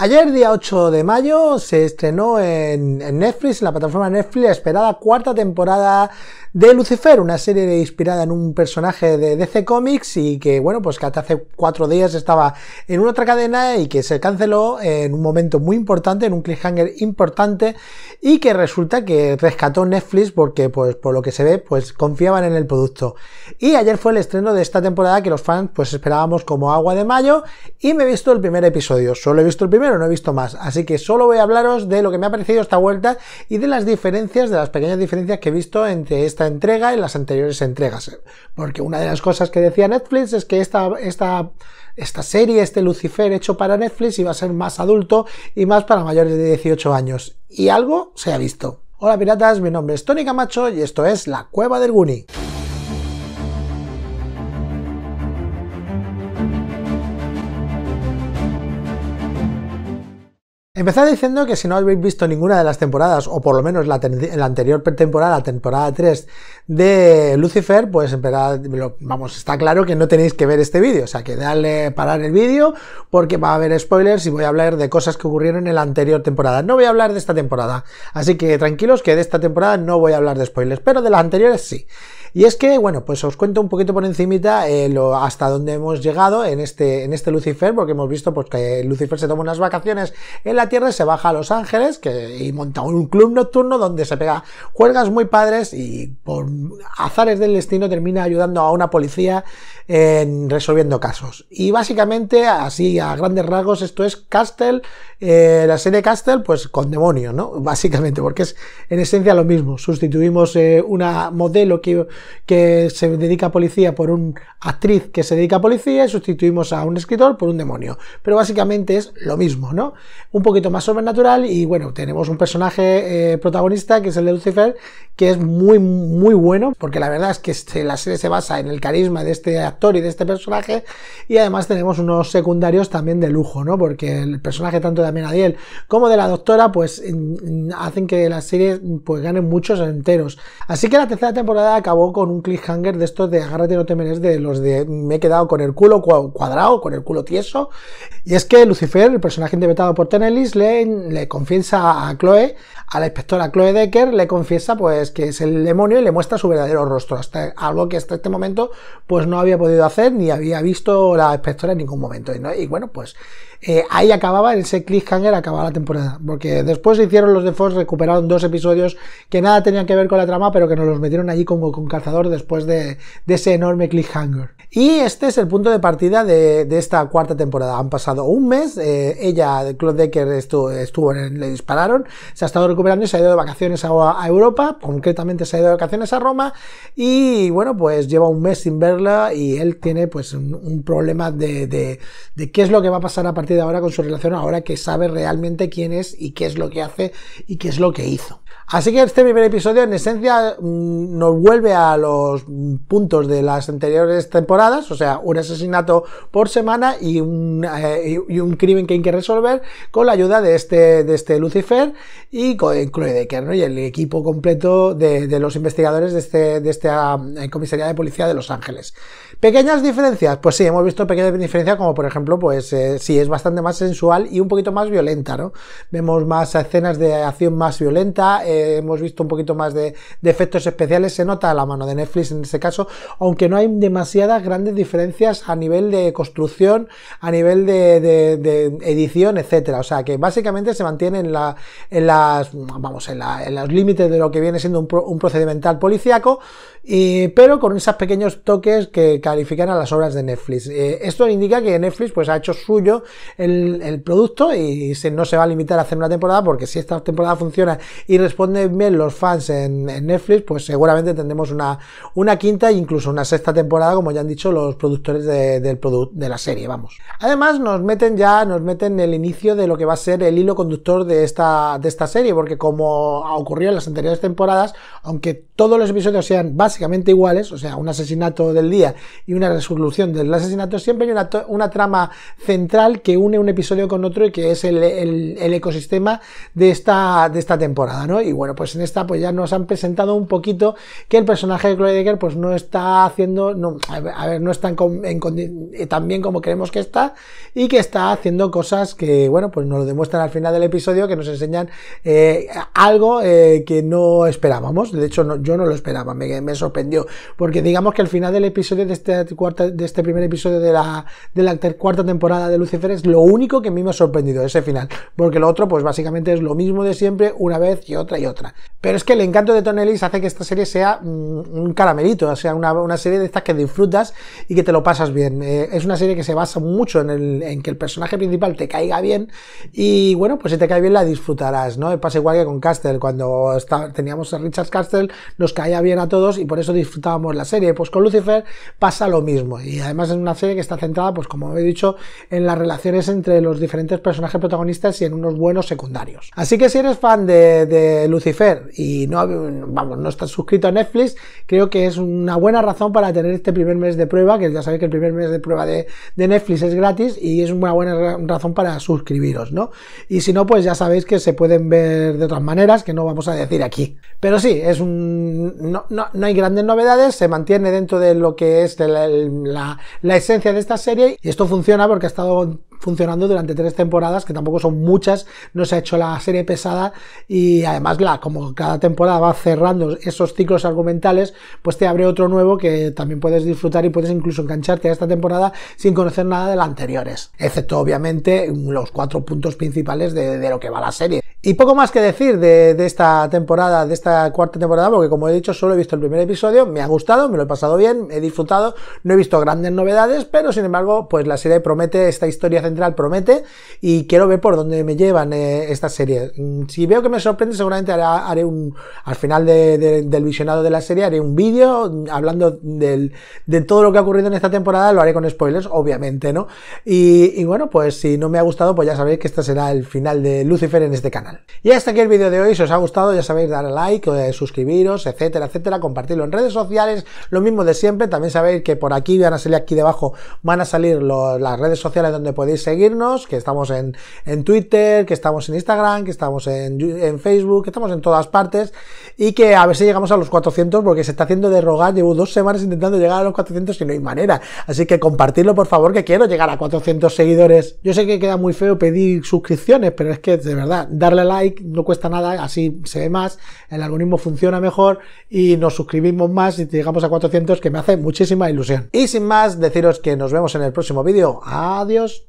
Ayer, día 8 de mayo, se estrenó en, Netflix, en la plataforma Netflix, la esperada cuarta temporada de Lucifer, una serie inspirada en un personaje de DC Comics y que, bueno, pues que hasta hace cuatro días estaba en otra cadena y que se canceló en un momento muy importante, en un cliffhanger importante y que resulta que rescató Netflix porque, pues, por lo que se ve, pues confiaban en el producto. Y ayer fue el estreno de esta temporada que los fans, pues, esperábamos como agua de mayo y me he visto el primer episodio. Solo he visto el primer pero no he visto más. Así que solo voy a hablaros de lo que me ha parecido esta vuelta y de las diferencias, de las pequeñas diferencias que he visto entre esta entrega y las anteriores entregas. Porque una de las cosas que decía Netflix es que esta, esta, esta serie, este Lucifer hecho para Netflix iba a ser más adulto y más para mayores de 18 años. Y algo se ha visto. Hola piratas, mi nombre es Tony Camacho y esto es La Cueva del Guni. Empezar diciendo que si no habéis visto ninguna de las temporadas, o por lo menos la, anterior temporada, temporada 3 de Lucifer, pues vamos, está claro que no tenéis que ver este vídeo, o sea que darle parar el vídeo porque va a haber spoilers y voy a hablar de cosas que ocurrieron en la anterior temporada. No voy a hablar de esta temporada, así que tranquilos que de esta temporada no voy a hablar de spoilers, pero de las anteriores sí. Y es que, bueno, pues os cuento un poquito por encimita eh, hasta dónde hemos llegado en este, en este Lucifer, porque hemos visto pues, que Lucifer se toma unas vacaciones en la Tierra, se baja a Los Ángeles que, y monta un club nocturno donde se pega juegas muy padres y por azares del destino termina ayudando a una policía en resolviendo casos. Y básicamente, así a grandes rasgos, esto es Castle, eh, la serie Castle, pues con demonio, ¿no? Básicamente, porque es en esencia lo mismo. Sustituimos eh, una modelo que que se dedica a policía por una actriz que se dedica a policía y sustituimos a un escritor por un demonio. Pero básicamente es lo mismo, ¿no? Un poquito más sobrenatural y bueno, tenemos un personaje eh, protagonista que es el de Lucifer, que es muy, muy bueno, porque la verdad es que este, la serie se basa en el carisma de este actor y de este personaje y además tenemos unos secundarios también de lujo, ¿no? Porque el personaje tanto de Amenadiel como de la doctora pues hacen que la serie pues gane muchos enteros. Así que la tercera temporada acabó con un cliffhanger de estos de agárrate no te de los de me he quedado con el culo cuadrado, con el culo tieso. Y es que Lucifer, el personaje interpretado por Tenelis, le, confiesa a Chloe, a la inspectora Chloe Decker, le confiesa pues que es el demonio y le muestra su verdadero rostro. Hasta, algo que hasta este momento pues no había podido hacer ni había visto la inspectora en ningún momento. y bueno, pues eh, ahí acababa, en ese cliffhanger acababa la temporada, porque después se hicieron los de Fox, recuperaron dos episodios que nada tenían que ver con la trama, pero que nos los metieron allí como con cazador después de, ese enorme cliffhanger. Y este es el punto de partida de, esta cuarta temporada. Han pasado un mes, eh, ella, Claude Decker, estuvo, estuvo le dispararon, se ha estado recuperando y se ha ido de vacaciones a, Europa, concretamente se ha ido de vacaciones a Roma, y bueno, pues lleva un mes sin verla y él tiene pues un, problema de, de qué es lo que va a pasar a partir de ahora con su relación, ahora que sabe realmente quién es y qué es lo que hace y qué es lo que hizo. Así que este primer episodio en esencia mm, nos vuelve a los puntos de las anteriores temporadas, o sea, un asesinato por semana y un, eh, crimen que hay que resolver con la ayuda de este, de este Lucifer y con eh, Chloe Decker y el equipo completo de, los investigadores de, este, esta eh, comisaría de policía de Los Ángeles. ¿Pequeñas diferencias? Pues sí, hemos visto pequeñas diferencias como por ejemplo, pues si es bastante más sensual y un poquito más violenta, ¿no? Vemos más escenas de acción más violenta, eh, hemos visto un poquito más de, efectos especiales, se nota a la mano de Netflix en ese caso, aunque no hay demasiadas grandes diferencias a nivel de construcción, a nivel de, edición, etcétera. O sea que básicamente se mantiene en, las vamos, en, los límites de lo que viene siendo un, procedimental policíaco, pero con esos pequeños toques que califican a las obras de Netflix. Eh, esto indica que Netflix pues ha hecho suyo el, producto y se, no se va a limitar a hacer una temporada porque si esta temporada funciona y responden bien los fans en, Netflix, pues seguramente tendremos una, una quinta e incluso una sexta temporada, como ya han dicho los productores de, del producto de la serie, vamos. Además, nos meten ya, nos meten el inicio de lo que va a ser el hilo conductor de esta, de esta serie, porque como ocurrió en las anteriores temporadas, aunque todos los episodios sean básicamente iguales, o sea, un asesinato del día y una resolución del asesinato, siempre hay una, una trama central que une un episodio con otro y que es el, ecosistema de esta, de esta temporada, ¿no? Y bueno, pues en esta pues ya nos han presentado un poquito que el personaje de Chloe pues no está haciendo, no, a ver, no está en, eh, tan bien como creemos que está y que está haciendo cosas que, bueno, pues nos lo demuestran al final del episodio, que nos enseñan eh, algo eh, que no esperábamos, de hecho yo no lo esperaba, me, sorprendió, porque digamos que al final del episodio de este, cuarta, de este primer episodio de la, de la cuarta temporada de Lucifer es lo único que a mí me ha sorprendido ese final, porque lo otro pues básicamente es lo mismo de siempre una vez y otra y otra. Pero es que el encanto de Tonelis hace que esta serie sea mm, un caramelito, o sea, una, serie de estas que disfrutas y que te lo pasas bien. Eh, es una serie que se basa mucho en, que el personaje principal te caiga bien y bueno, pues si te cae bien la disfrutarás, ¿no? Pasa igual que con Castle, cuando teníamos a Richard Castle nos caía bien a todos y por eso disfrutábamos la serie. Pues con Lucifer pasa lo mismo y además es una serie que está centrada, pues como he dicho, en las relaciones entre los diferentes personajes protagonistas y en unos buenos secundarios. Así que si eres fan de, Lucifer y no, vamos, no estás suscrito a Netflix, creo que es una buena razón para tener este primer mes de prueba, que ya sabéis que el primer mes de prueba de, Netflix es gratis y es una buena razón para suscribiros, ¿no? Y si no, pues ya sabéis que se pueden ver de otras maneras que no vamos a decir aquí. Pero sí, es un... no, hay grandes novedades, se mantiene dentro de lo que es la esencia de esta serie y esto funciona porque ha estado funcionando durante tres temporadas, que tampoco son muchas, no se ha hecho la serie pesada y además la, como cada temporada va cerrando esos ciclos argumentales, pues te abre otro nuevo que también puedes disfrutar y puedes incluso engancharte a esta temporada sin conocer nada de las anteriores, excepto obviamente los cuatro puntos principales de lo que va la serie. Y poco más que decir de, esta temporada, de esta cuarta temporada, porque como he dicho, solo he visto el primer episodio, me ha gustado, me lo he pasado bien, he disfrutado, no he visto grandes novedades, pero sin embargo, pues la serie promete, esta historia central promete, y quiero ver por dónde me llevan eh, esta serie. Mm, si veo que me sorprende, seguramente haré un, al final del visionado de la serie, haré un vídeo mm, hablando de todo lo que ha ocurrido en esta temporada, lo haré con spoilers, obviamente, ¿no? Y, y bueno, pues si no me ha gustado, pues ya sabéis que este será el final de Lucifer en este canal. Y hasta aquí el vídeo de hoy, si os ha gustado ya sabéis darle like, eh, suscribiros, etcétera, etcétera, compartirlo en redes sociales, lo mismo de siempre, también sabéis que por aquí van a salir aquí debajo, van a salir las redes sociales donde podéis seguirnos, que estamos en, Twitter, que estamos en Instagram, que estamos en, Facebook, que estamos en todas partes y que a ver si llegamos a los 400 porque se está haciendo de rogar, llevo dos semanas intentando llegar a los 400 y no hay manera, así que compartirlo por favor que quiero llegar a 400 seguidores. Yo sé que queda muy feo pedir suscripciones, pero es que de verdad, darle like, no cuesta nada, así se ve más, el algoritmo funciona mejor y nos suscribimos más y llegamos a 400, que me hace muchísima ilusión. Y sin más, deciros que nos vemos en el próximo vídeo. Adiós.